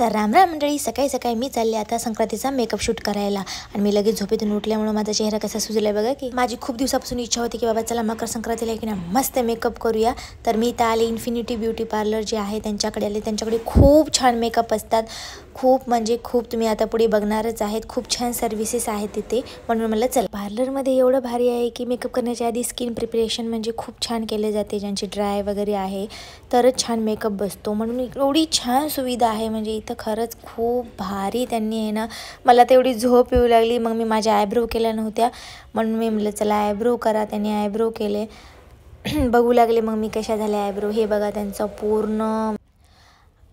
तर रामराम मंडळी सकाळी सकाळी मी चालले आता संक्रांतीचा मेकअप शूट करायला आणि मी लगेच झोपेतून उठल्यामुळे माझा चेहरा कसा सुजला बघा की माझी खूप दिवसापासून इच्छा होती की बाबा चला मकर संक्रांतीला की ना मस्त मेकअप करूया तर मी इथं आले इन्फिनिटी ब्युटी पार्लर जे आहे त्यांच्याकडे आले त्यांच्याकडे खूप छान मेकअप असतात खूप म्हणजे खूप तुम्ही आता पुढे बघणारच आहेत खूप छान सर्व्हिसेस आहेत तिथे म्हणून मला चल पार्लरमध्ये एवढं भारी आहे की मेकअप करण्याच्या आधी स्किन प्रिपरेशन म्हणजे खूप छान केले जाते ज्यांची ड्राय वगैरे आहे तरच छान मेकअप बसतो म्हणून एवढी छान सुविधा आहे म्हणजे इथं खरंच खूप भारी त्यांनी आहे ना मला तर एवढी झोप येऊ लागली मग मी माझ्या आयब्रो केल्या नव्हत्या म्हणून मी म्हटलं चला आयब्रो करा त्यांनी आयब्रो केले बघू लागले मग मी कशा झाल्या आयब्रो हे बघा त्यांचं पूर्ण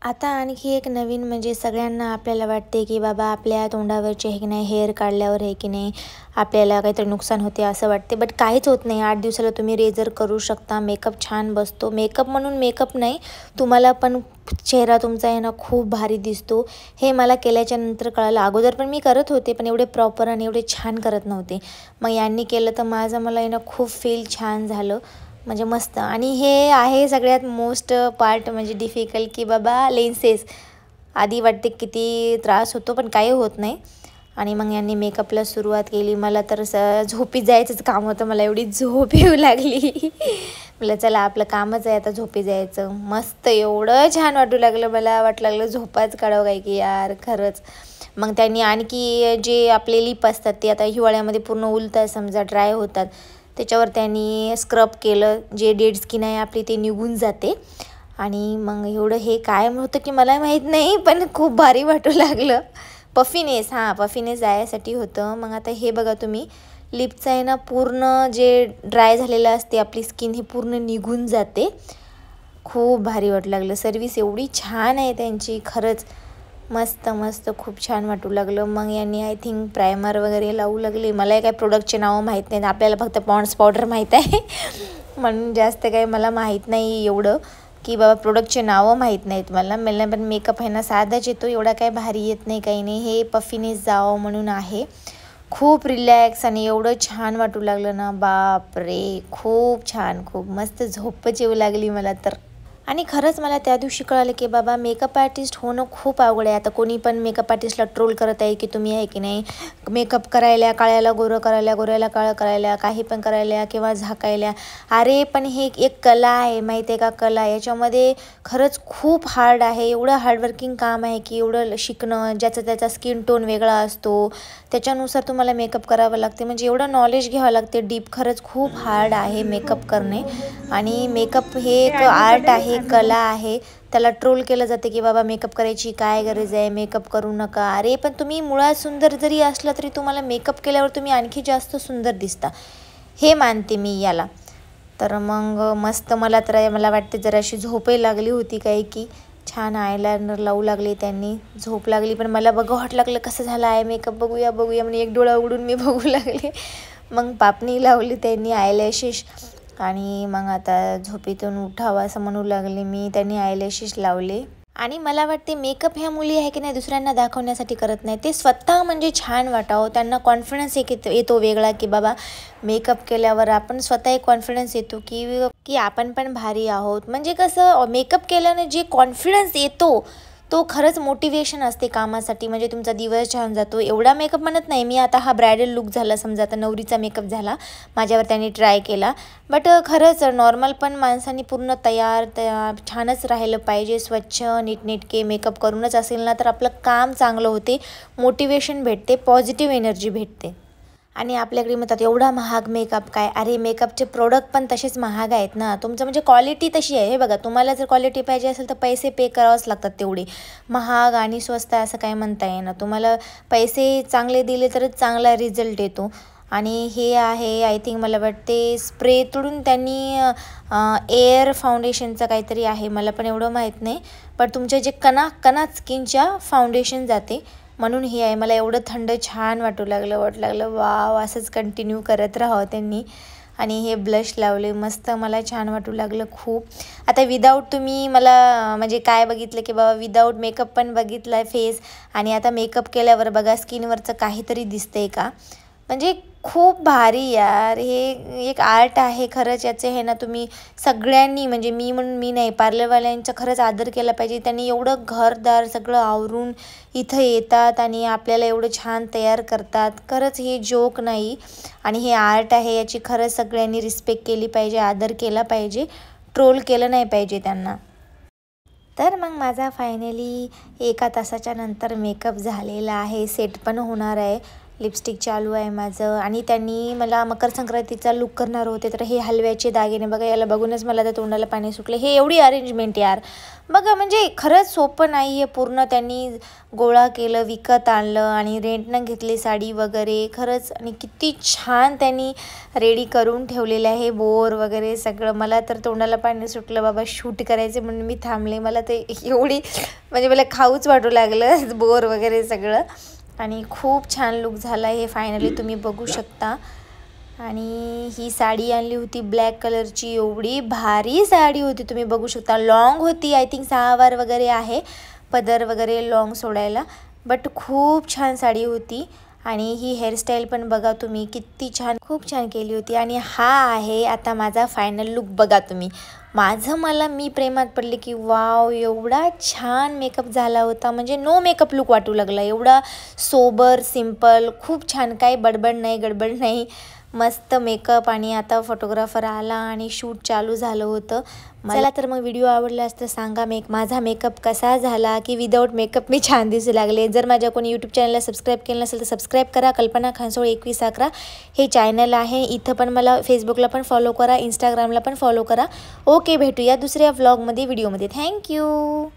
आता आणखी एक नवीन म्हणजे सगळ्यांना आपल्याला वाटते की बाबा आपल्या तोंडावरचे हे की नाही हेअर काढल्यावर हे की नाही आपल्याला काहीतरी नुकसान होते असं वाटते बट काहीच होत नाही आठ दिवसाला तुम्ही रेझर करू शकता मेकअप छान बसतो मेकअप म्हणून मेकअप नाही तुम्हाला पण चेहरा तुमचा आहे ना खूप भारी दिसतो हे मला केल्याच्या नंतर कळालं अगोदर पण मी करत होते पण एवढे प्रॉपर आणि एवढे छान करत नव्हते मग यांनी केलं तर माझं मला आहे ना खूप फील छान झालं म्हणजे मस्त आणि हे आहे सगळ्यात मोस्ट पार्ट म्हणजे डिफिकल्ट की बाबा लेन्सेस आधी वाटते किती त्रास होतो पण काही होत नाही आणि मग यांनी मेकअपला सुरुवात केली मला तर स झोपी जायचंच काम होतं मला एवढी झोप येऊ लागली म्हटलं चला आपलं कामच आहे आता झोपी जायचं मस्त एवढं छान वाटू लागलं मला वाटलं लागलं झोपाच काढावं काय की यार खरंच मग त्यांनी आणखी जे आपले लिप असतात ते आता हिवाळ्यामध्ये पूर्ण उलतात समजा ड्राय होतात त्याच्यावर त्यांनी स्क्रब केलं जे डेड स्किन आहे आपली ते निघून जाते आणि मग एवढं हे काय होतं की मला माहीत नाही पण खूप भारी वाटू लागलं पफिनेस हां पफिनेस जायसाठी होतं मग आता हे बघा तुम्ही लिपचं आहे ना पूर्ण जे ड्राय झालेलं असते आपली स्किन हे पूर्ण निघून जाते खूप भारी वाटू लागलं सर्विस एवढी छान आहे त्यांची खरंच मस्त मस्त खूप छान वाटू लागलं मग यांनी आय थिंक प्रायमर वगैरे लावू लागले मला काय प्रोडक्टचे नावं माहीत नाहीत आपल्याला फक्त पॉन्ड्स पावडर माहीत आहे म्हणून जास्त काही मला माहीत नाही एवढं की बाबा प्रोडक्टचे नावं माहीत नाहीत मला मला पण मेकअप आहे ना साधाच येतो एवढा काय भारी येत नाही काही नाही हे पफीनेस जावं म्हणून आहे खूप रिलॅक्स आणि एवढं छान वाटू लागलं ना बाप रे खूप छान खूप मस्त झोपच येऊ लागली मला तर आणि खरंच मला त्या दिवशी कळलं की बाबा मेकअप आर्टिस्ट होणं खूप आवड आहे आता कोणी पण मेकअप आर्टिस्टला ट्रोल करत आहे की तुम्ही आहे की नाही मेकअप करायला काळ्याला गोरं करायला गोऱ्याला काळं करायला काही पण करायला किंवा झाकायला अरे पण हे एक कला आहे माहिती आहे का कला याच्यामध्ये खरंच खूप हार्ड आहे एवढं हार्डवर्किंग काम आहे की एवढं शिकणं ज्याचा त्याचा स्किन टोन वेगळा असतो त्याच्यानुसार तुम्हाला मेकअप करावं लागते म्हणजे एवढं नॉलेज घ्यावं लागते डीप खरंच खूप हार्ड आहे मेकअप करणे आणि मेकअप हे एक आर्ट आहे एक कला आहे त्याला ट्रोल केलं जाते की बाबा मेकअप करायची काय गरज आहे मेकअप करू नका अरे पण तुम्ही मुळात सुंदर जरी असला तरी तुम्हाला मेकअप केल्यावर तुम्ही आणखी जास्त सुंदर दिसता हे मानते मी याला तर मग मस्त मला तर मला वाटते अशी झोपही लागली होती काही की छान आयलायनर लावू लागले त्यांनी झोप लागली पण मला बघा हॉट लागलं कसं झालं आहे मेकअप बघूया बघूया म्हणजे एक डोळा उघडून मी बघू लागले मग पापणी लावली त्यांनी आयलॅशेश आणि मग आता झोपेतून उठावं असं म्हणू लागले मी त्यांनी आयलेशीस लावले आणि मला वाटते मेकअप ह्या मुली आहे की नाही दुसऱ्यांना दाखवण्यासाठी करत नाही ते स्वतः म्हणजे छान वाटावं त्यांना कॉन्फिडन्स एक येतो वेगळा की बाबा मेकअप केल्यावर आपण स्वतः एक कॉन्फिडन्स येतो की की आपण पण भारी आहोत म्हणजे कसं मेकअप केल्यानं जे कॉन्फिडन्स येतो तो खरंच मोटिवेशन असते कामासाठी म्हणजे तुमचा दिवस छान जातो एवढा मेकअप म्हणत नाही मी आता हा ब्रायडल लुक झाला समजा आता नवरीचा मेकअप झाला माझ्यावर त्यांनी ट्राय केला बट खरंच नॉर्मल पण माणसांनी पूर्ण तयार तयार छानच राहिलं पाहिजे स्वच्छ नीटनेटके मेकअप करूनच असेल ना तर आपलं काम चांगलं होते मोटिवेशन भेटते पॉझिटिव्ह एनर्जी भेटते आणि आपल्याकडे म्हणतात एवढा महाग मेकअप काय अरे मेकअपचे प्रोडक्ट पण तसेच महाग आहेत ना तुमचं म्हणजे क्वालिटी तशी आहे हे बघा तुम्हाला जर क्वालिटी पाहिजे असेल तर पैसे पे करावंच लागतात तेवढे महाग आणि स्वस्त असं काय म्हणता ना तुम्हाला पैसे चांगले दिले तरच चांगला रिझल्ट येतो आणि हे आहे आय थिंक मला वाटते स्प्रे तुडून त्यांनी एअर फाउंडेशनचं काहीतरी आहे मला पण एवढं माहीत नाही पण तुमच्या जे कणा कणा स्किनच्या फाउंडेशन जाते म्हणून हे आहे मला एवढं थंड छान वाटू लागलं वाटू लागलं वाव असंच कंटिन्यू करत राहावं त्यांनी आणि हे ब्लश लावले मस्त मला छान वाटू लागलं खूप आता विदाऊट तुम्ही मला म्हणजे काय बघितलं की बाबा विदाऊट मेकअप पण बघितला फेस आणि आता मेकअप केल्यावर बघा स्किनवरचं काहीतरी दिसतंय का म्हणजे खूप भारी यार हे एक आर्ट आहे खरंच याचे हे ना तुम्ही सगळ्यांनी म्हणजे मी म्हणून मी नाही पार्लरवाल्यांचा खरंच आदर केला पाहिजे त्यांनी एवढं घरदार सगळं आवरून इथं येतात आणि आपल्याला एवढं छान तयार करतात खरंच हे जोक नाही आणि हे आर्ट आहे याची खरंच सगळ्यांनी रिस्पेक्ट केली पाहिजे आदर केला पाहिजे ट्रोल केलं नाही पाहिजे त्यांना तर मग माझा फायनली एका तासाच्या नंतर मेकअप झालेला आहे सेट पण होणार आहे लिपस्टिक चालू आहे माझं आणि त्यांनी मला मकर संक्रांतीचा लुक करणार होते तर हे हलव्याचे दागिने बघा याला बघूनच मला त्या तोंडाला पाणी सुटले हे एवढी अरेंजमेंट यार बघा म्हणजे खरंच सोपं नाही आहे पूर्ण त्यांनी गोळा केलं विकत आणलं आणि रेंटनं घेतली साडी वगैरे खरंच आणि किती छान त्यांनी रेडी करून ठेवलेले आहे बोर वगैरे सगळं मला तर तोंडाला पाणी सुटलं बाबा शूट करायचे म्हणून मी थांबले मला ते एवढी म्हणजे मला खाऊच वाटू लागलं बोर वगैरे सगळं आणि खूप छान लुक झाला हे फायनली तुम्ही बघू शकता आणि ही साडी आणली होती ब्लॅक कलरची एवढी भारी साडी होती तुम्ही बघू शकता लॉंग होती आय थिंक सहा वार वगैरे आहे पदर वगैरे लॉंग सोडायला बट खूप छान साडी होती आणि ही हेअरस्टाईल पण बघा तुम्ही किती छान खूप छान केली होती आणि हा आहे आता माझा फायनल लुक बघा तुम्ही माझं मला मी प्रेमात पडले की वाव एवढा छान मेकअप झाला होता म्हणजे नो मेकअप लुक वाटू लागला एवढा सोबर सिम्पल खूप छान काही बडबड नाही गडबड नाही मस्त मेकअप आणि आता फोटोग्राफर आला आणि शूट चालू झालं होतं मला तर मग व्हिडिओ आवडला असतं सांगा मेक माझा मेकअप कसा झाला की विदाऊट मेकअप मी छान दिसू लागले जर माझ्या कोणी यूट्यूब चॅनलला सबस्क्राईब केलं नसेल तर सबस्क्राईब करा कल्पना खानसोळ एकवीस अकरा हे चॅनल आहे इथं पण मला फेसबुकला पण फॉलो करा इंस्टाग्रामला पण फॉलो करा ओके भेटूया दुसऱ्या व्लॉगमध्ये व्हिडिओमध्ये थँक्यू